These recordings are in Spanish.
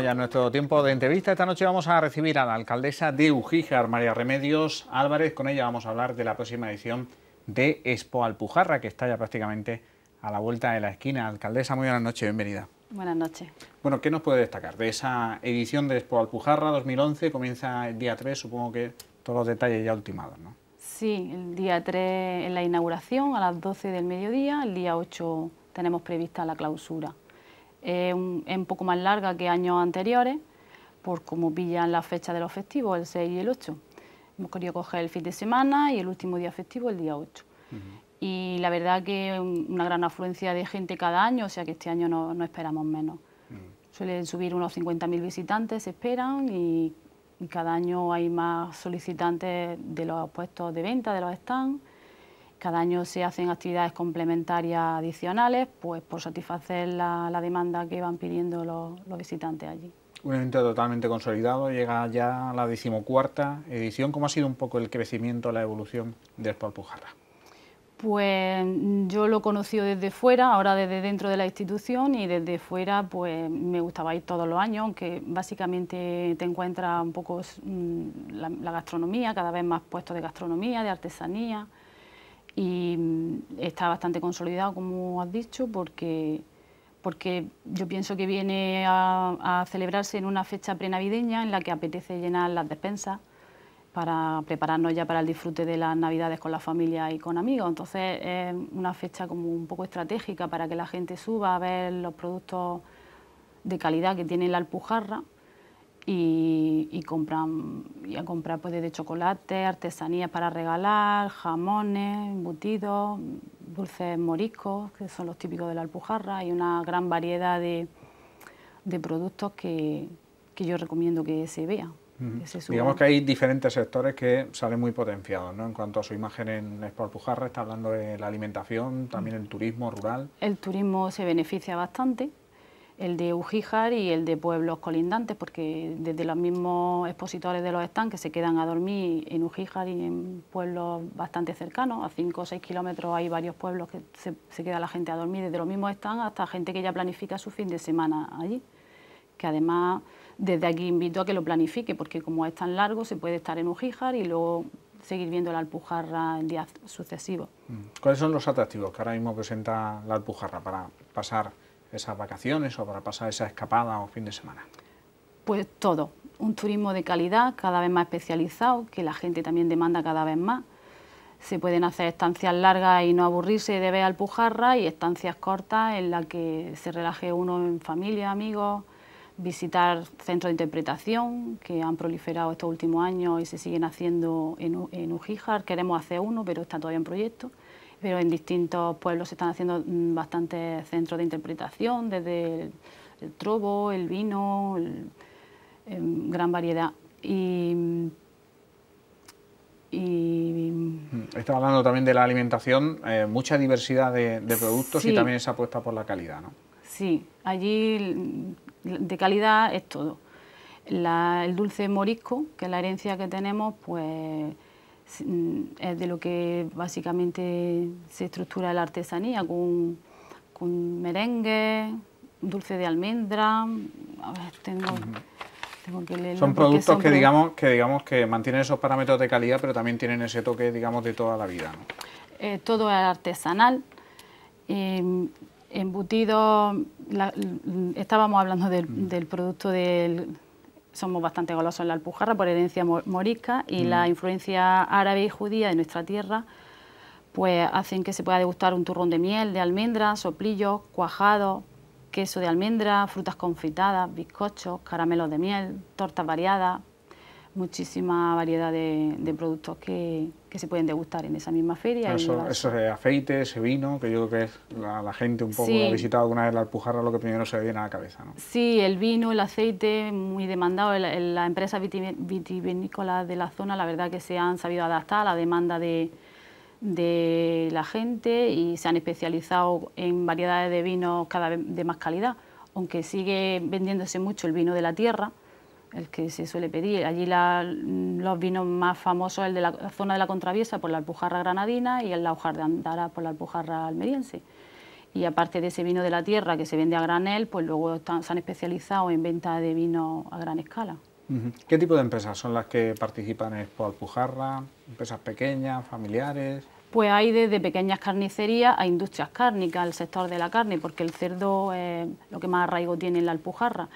ya nuestro tiempo de entrevista. Esta noche vamos a recibir a la alcaldesa de Ujíjar, María Remedios Álvarez. Con ella vamos a hablar de la próxima edición de Expo Alpujarra, que está ya prácticamente a la vuelta de la esquina. Alcaldesa, muy buenas noches, bienvenida. Buenas noches. Bueno, ¿qué nos puede destacar de esa edición de Expo Alpujarra 2011? Comienza el día 3, supongo que todos los detalles ya ultimados, ¿no? Sí, el día 3 en la inauguración a las 12 del mediodía, el día 8 tenemos prevista la clausura es un, poco más larga que años anteriores, por cómo pillan las fechas de los festivos, el 6 y el 8. Hemos querido coger el fin de semana y el último día festivo, el día 8. Y la verdad que una gran afluencia de gente cada año, o sea que este año no, esperamos menos. Mm. Suelen subir unos 50.000 visitantes, se esperan, y, cada año hay más solicitantes de los puestos de venta, de los stands, cada año se hacen actividades complementarias adicionales pues por satisfacer la, demanda que van pidiendo los, visitantes allí. Un evento totalmente consolidado, llega ya a la decimocuarta edición. ¿Cómo ha sido un poco el crecimiento, la evolución del Sport Pues yo lo conocí desde fuera, ahora desde dentro de la institución y desde fuera pues me gustaba ir todos los años, aunque básicamente te encuentras un poco mm, la, gastronomía, cada vez más puestos de gastronomía, de artesanía, y mm, está bastante consolidado, como has dicho, porque, yo pienso que viene a, a celebrarse en una fecha prenavideña en la que apetece llenar las despensas para prepararnos ya para el disfrute de las navidades con la familia y con amigos. Entonces es una fecha como un poco estratégica para que la gente suba a ver los productos de calidad que tiene la Alpujarra y, compran, y a comprar pues, de chocolate, artesanías para regalar, jamones, embutidos, dulces moriscos, que son los típicos de la Alpujarra, y una gran variedad de, productos que, yo recomiendo que se vea. Digamos que hay diferentes sectores que salen muy potenciados, ¿no? En cuanto a su imagen en Expo Alpujarra, está hablando de la alimentación, también el turismo rural. El turismo se beneficia bastante el de Ujíjar y el de pueblos colindantes, porque desde los mismos expositores de los estanques se quedan a dormir en Ujíjar y en pueblos bastante cercanos, a 5 o 6 kilómetros hay varios pueblos que se, queda la gente a dormir, desde los mismos stands... hasta gente que ya planifica su fin de semana allí, que además desde aquí invito a que lo planifique, porque como es tan largo se puede estar en Ujíjar y luego seguir viendo la Alpujarra en días sucesivos. Mm. ¿Cuáles son los atractivos que ahora mismo presenta la Alpujarra para pasar esas vacaciones o para pasar esa escapada o fin de semana? Pues todo, un turismo de calidad cada vez más especializado, que la gente también demanda cada vez más. Se pueden hacer estancias largas y no aburrirse de ver Alpujarra y estancias cortas en las que se relaje uno en familia, amigos, visitar centros de interpretación que han proliferado estos últimos años y se siguen haciendo en, en Queremos hacer uno, pero está todavía en proyecto pero en distintos pueblos se están haciendo mm, bastantes centros de interpretación, desde el, trobo, el vino, em, gran variedad. Y, y... Mm, Estaba hablando también de la alimentación, eh, mucha diversidad de, productos y también esa apuesta por la calidad, ¿no? Sí, allí mm, de calidad es todo. el dulce morisco, que es la herencia que tenemos, pues Mm, es de lo que básicamente se estructura la artesanía, con, con merengue, dulce de almendra, a ver, tengo... que -huh. son productos que, digamos, que digamos que mantienen esos parámetros de calidad, pero también tienen ese toque, digamos, de toda la vida. Eh, todo es artesanal. embutido eh, embutidos, estábamos hablando del, del producto del, somos bastante golosos en la Alpujarra por herencia morisca y la mm. influencia árabe y judía de nuestra tierra pues hacen que se pueda degustar un turrón de miel, de almendras, soplillos, cuajado, queso de almendra, frutas confitadas, bizcochos, caramelos de miel, tortas variadas, muchísima variedad de, productos que, se pueden degustar en esa misma feria. Eso, es aceite, ese vino, que yo creo que es la, gente un poco visitada visitado alguna vez la Alpujarra, lo que primero se le viene a la cabeza. ¿no? Sí, el vino, el aceite, muy demandado. las empresas vitivinícolas de la zona, la verdad que se han sabido adaptar a la demanda de, de la gente y se han especializado en variedades de vinos cada vez de más calidad, aunque sigue vendiéndose mucho el vino de la tierra, el que se suele pedir. Allí mm, los vinos más famosos, el de la, zona de la Contraviesa por la Alpujarra granadina y el la Hojar de Andara por la Alpujarra almeriense. Y aparte de ese vino de la tierra que se vende a granel, pues luego se han especializado en venta de vino a gran escala. ¿Qué tipo de empresas son las que participan en Expo Alpujarra? ¿Empresas pequeñas, familiares? Pues hay desde pequeñas carnicerías a industrias cárnicas, ...al sector de la carne, porque el cerdo es lo que más arraigo tiene en la Alpujarra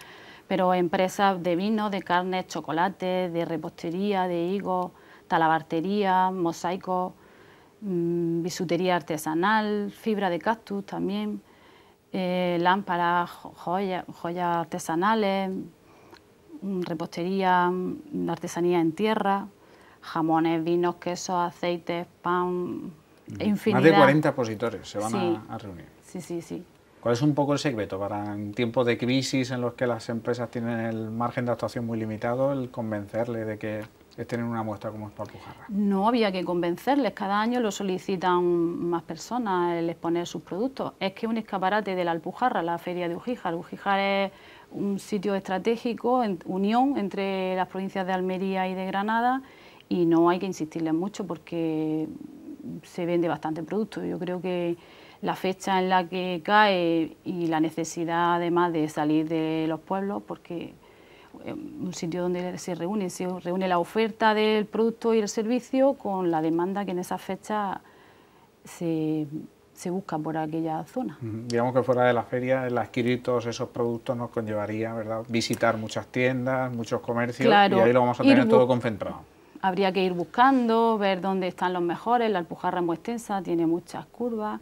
pero empresas de vino, de carne, chocolate, de repostería, de higo, talabartería, mosaico, mm, bisutería artesanal, fibra de cactus también, eh, lámparas, joyas, artesanales, mm, repostería, mm, artesanía en tierra, jamones, vinos, quesos, aceites, pan, infinidad. Más de 40 expositores se van a reunir. Sí, sí, sí. ¿Cuál es un poco el secreto para en tiempos de crisis en los que las empresas tienen el margen de actuación muy limitado, el convencerles de que es tener una muestra como es Alpujarra? No había que convencerles, cada año lo solicitan más personas el exponer sus productos. Es que un escaparate de la Alpujarra, la feria de Ujijar, Ujijar es un sitio estratégico, en unión entre las provincias de Almería y de Granada, y no hay que insistirles mucho porque se vende bastante producto. Yo creo que la fecha en la que cae y la necesidad además de salir de los pueblos, porque eh, un sitio donde se reúne, se reúne la oferta del producto y el servicio con la demanda que en esa fecha se, se busca por aquella zona. Digamos que fuera de la feria el adquirir todos esos productos nos conllevaría ¿verdad? visitar muchas tiendas, muchos comercios y ahí lo vamos a tener todo concentrado habría que ir buscando, ver dónde están los mejores, la Alpujarra es muy extensa, tiene muchas curvas,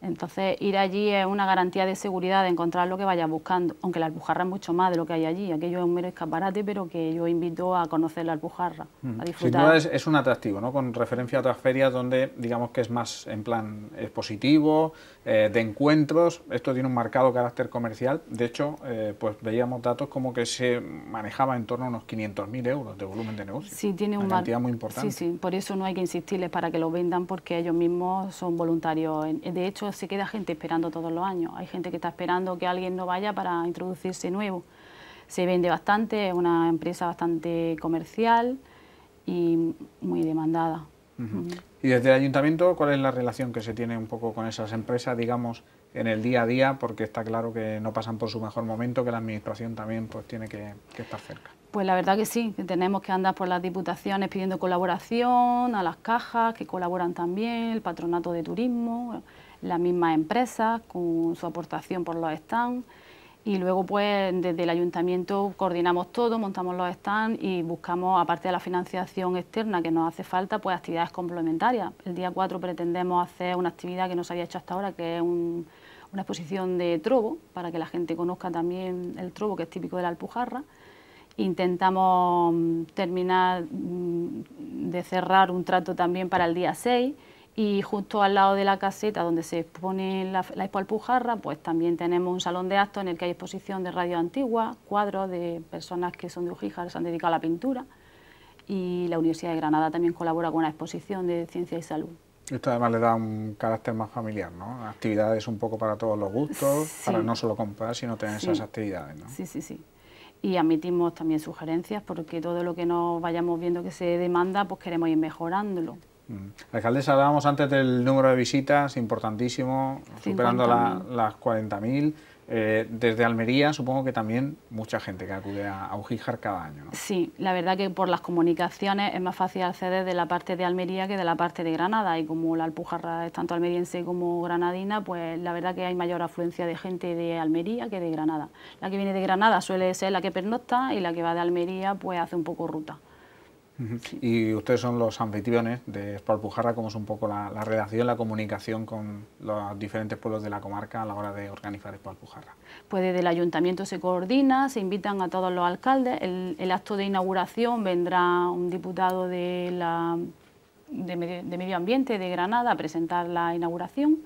entonces, ir allí es una garantía de seguridad de encontrar lo que vayas buscando, aunque la alpujarra es mucho más de lo que hay allí. Aquello es un mero escaparate, pero que yo invito a conocer la alpujarra, a disfrutar. es, es, un atractivo, ¿no? Con referencia a otras ferias donde, digamos que es más en plan expositivo, eh, de encuentros. Esto tiene un marcado carácter comercial. De hecho, eh, pues veíamos datos como que se manejaba en torno a unos 500.000 euros de volumen de negocio. Sí, tiene un cantidad muy importante. Sí, sí, por eso no hay que insistirles para que lo vendan porque ellos mismos son voluntarios. De hecho, se queda gente esperando todos los años. Hay gente que está esperando que alguien no vaya para introducirse nuevo. Se vende bastante, es una empresa bastante comercial y muy demandada. Y desde el ayuntamiento, ¿cuál es la relación que se tiene un poco con esas empresas, digamos, en el día a día? Porque está claro que no pasan por su mejor momento, que la administración también pues, tiene que, estar cerca. Pues la verdad que sí, tenemos que andar por las diputaciones pidiendo colaboración, a las cajas que colaboran también, el patronato de turismo, las mismas empresas con su aportación por los stands y luego pues desde el ayuntamiento coordinamos todo, montamos los stands y buscamos, aparte de la financiación externa que nos hace falta, pues actividades complementarias. El día 4 pretendemos hacer una actividad que no se había hecho hasta ahora, que es una exposición de trobo, para que la gente conozca también el trobo, que es típico de la Alpujarra. Intentamos mm, terminar mm, de cerrar un trato también para el día 6 y justo al lado de la caseta donde se expone la, la, pues también tenemos un salón de actos en el que hay exposición de radio antigua, cuadros de personas que son de Ujíjar, se han dedicado a la pintura y la Universidad de Granada también colabora con una exposición de ciencia y salud. Esto además le da un carácter más familiar, ¿no? Actividades un poco para todos los gustos, para no solo comprar, sino tener esas actividades, ¿no? Sí, sí, sí. Y admitimos también sugerencias porque todo lo que nos vayamos viendo que se demanda, pues queremos ir mejorándolo. Mm. alcaldesa, hablábamos antes del número de visitas, importantísimo, superando las 40.000. Eh, desde Almería supongo que también mucha gente que acude a, Ujijar cada año. Sí, la verdad que por las comunicaciones es más fácil acceder de la parte de Almería que de la parte de Granada y como la Alpujarra es tanto almeriense como granadina, pues la verdad que hay mayor afluencia de gente de Almería que de Granada. La que viene de Granada suele ser la que pernocta y la que va de Almería pues hace un poco ruta. Y ustedes son los anfitriones de Sport Pujarra, ¿cómo es un poco la, redacción, relación, la comunicación con los diferentes pueblos de la comarca a la hora de organizar Sport Pujarra? Pues desde el ayuntamiento se coordina, se invitan a todos los alcaldes, el, acto de inauguración vendrá un diputado de, la, de Medio Ambiente de Granada a presentar la inauguración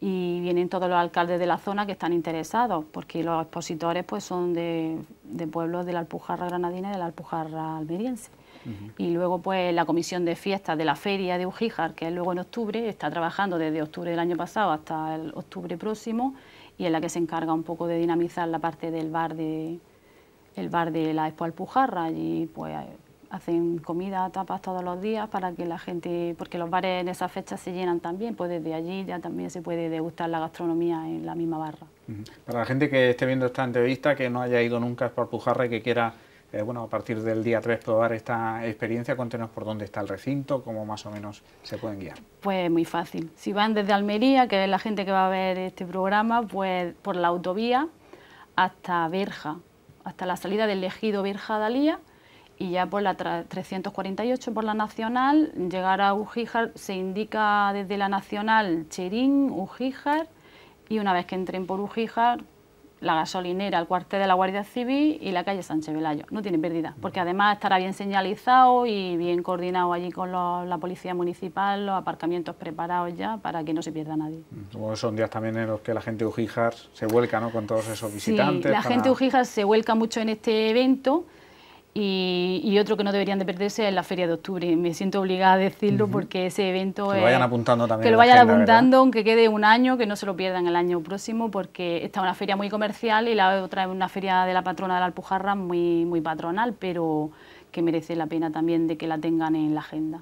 y vienen todos los alcaldes de la zona que están interesados, porque los expositores pues son de, de pueblos de la Alpujarra granadina y de la Alpujarra almeriense. Y luego pues la comisión de fiestas de la feria de Ujíjar, que es luego en octubre, está trabajando desde octubre del año pasado hasta el octubre próximo y es la que se encarga un poco de dinamizar la parte del bar de el bar de la Expo Alpujarra ...allí pues hacen comida, tapas todos los días para que la gente, porque los bares en esas fechas se llenan también, pues desde allí ya también se puede degustar la gastronomía en la misma barra. Para la gente que esté viendo esta entrevista, que no haya ido nunca a Esparpujarra y que quiera, eh, bueno, a partir del día 3 probar esta experiencia, cuéntenos por dónde está el recinto, cómo más o menos se pueden guiar. Pues muy fácil. Si van desde Almería, que es la gente que va a ver este programa, pues por la autovía hasta Verja hasta la salida del ejido Verja Dalía, y ya por la 348 por la nacional, llegar a Ujíjar se indica desde la nacional Cherín, Ujíjar y una vez que entren por Ujíjar, la gasolinera, el cuartel de la Guardia Civil y la calle Sánchez Velayo. No tienen pérdida, porque además estará bien señalizado y bien coordinado allí con la policía municipal, los aparcamientos preparados ya para que no se pierda nadie. Mm, son días también en los que la gente de Ujíjar se vuelca ¿no? con todos esos visitantes. la gente de Ujíjar se vuelca mucho en este evento y, otro que no deberían de perderse es la Feria de Octubre. Me siento obligada a decirlo porque ese evento que lo vayan apuntando también. Que lo vayan apuntando, aunque quede un año, que no se lo pierdan el año próximo, porque esta es una feria muy comercial y la otra es una feria de la patrona de la Alpujarra muy, muy patronal, pero que merece la pena también de que la tengan en la agenda.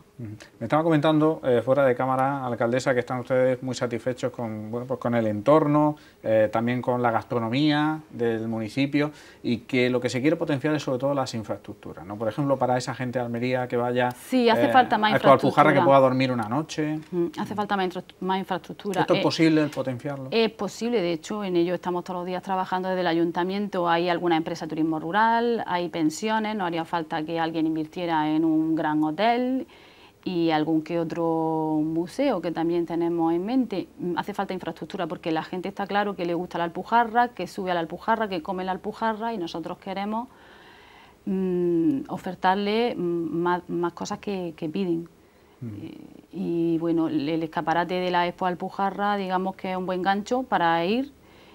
Me estaba comentando eh, fuera de cámara, alcaldesa, que están ustedes muy satisfechos con, bueno, pues con el entorno, eh, también con la gastronomía del municipio y que lo que se quiere potenciar es sobre todo las infraestructuras. ¿no? Por ejemplo, para esa gente de Almería que vaya sí, hace eh, falta más a alpujarra que pueda dormir una noche. hace falta más, infraestructura. ¿Esto es eh, posible potenciarlo? Es posible, de hecho, en ello estamos todos los días trabajando desde el ayuntamiento. Hay alguna empresa de turismo rural, hay pensiones, no haría falta que alguien invirtiera en un gran hotel y algún que otro museo que también tenemos en mente. Mm, hace falta infraestructura porque la gente está claro que le gusta la alpujarra, que sube a la alpujarra, que come la alpujarra y nosotros queremos mm, ofertarle mm, más, cosas que, piden. Eh, y, bueno, el, escaparate de la Expo Alpujarra digamos que es un buen gancho para ir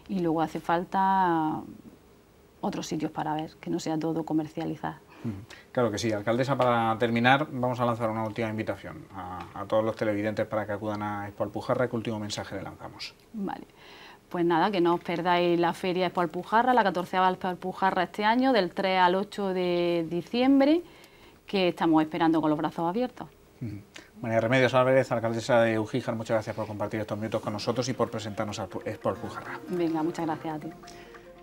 y luego hace falta otros sitios para ver, que no sea todo comercializado. Claro que sí, alcaldesa, para terminar vamos a lanzar una última invitación a, todos los televidentes para que acudan a Expo Alpujarra, que último mensaje le lanzamos. Vale. Pues nada, que no os perdáis la feria Expo Alpujarra, la 14 Expo Alpujarra este año, del 3 al 8 de diciembre, que estamos esperando con los brazos abiertos. María Remedios Álvarez, alcaldesa de Ujíjar, muchas gracias por compartir estos minutos con nosotros y por presentarnos a Expo Alpujarra. Venga, muchas gracias a ti.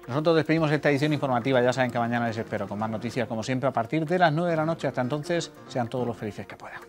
Nosotros despedimos esta edición informativa, ya saben que mañana les espero con más noticias como siempre a partir de las 9 de la noche. Hasta entonces, sean todos los felices que puedan.